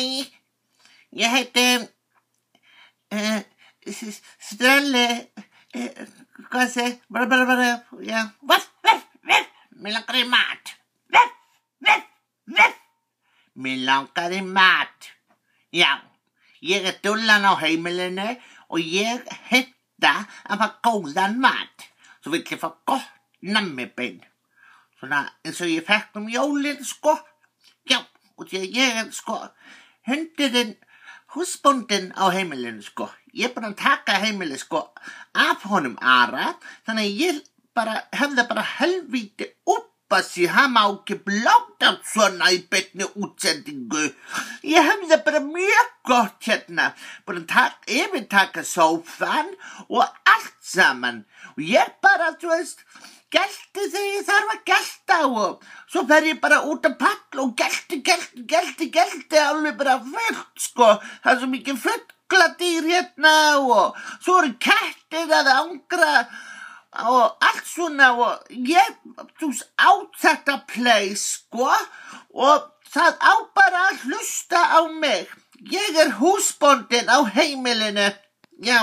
Hæ, ég heiti uh, Ströli, uh, hvað sé, bara, bara, bara, já, verð, verð, verð, mér langar í mat, verð, verð, verð, mér langar í mat, já, ég er dullan á heimilinu og ég hitta að fá góðan mat, svo vil ég fá gott nammibein, svona eins og ég fekk um jólinn, sko, já, og því að ég er, sko, hundiðinn húsbóndinn á heimilinu sko ég er búin að taka heimili sko af honum Ara þannig að ég bara hefði bara helvíti upp að því hann má ekki bláta svona í betni útsendingu ég hefði bara mjög gott hérna búin að taka yfir taka sófan og allt saman og ég bara þú veist gelti þegar ég þarf að gelta á og svo fer ég bara út að pakla og gelti, gelti, gelti, gelti alveg bara fullt sko það er svo mikið fuggladýr hérna og svo eru kettir að angra og allt svona og ég tús átt þetta play sko og það á bara að hlusta á mig ég er húsbondin á heimilinu já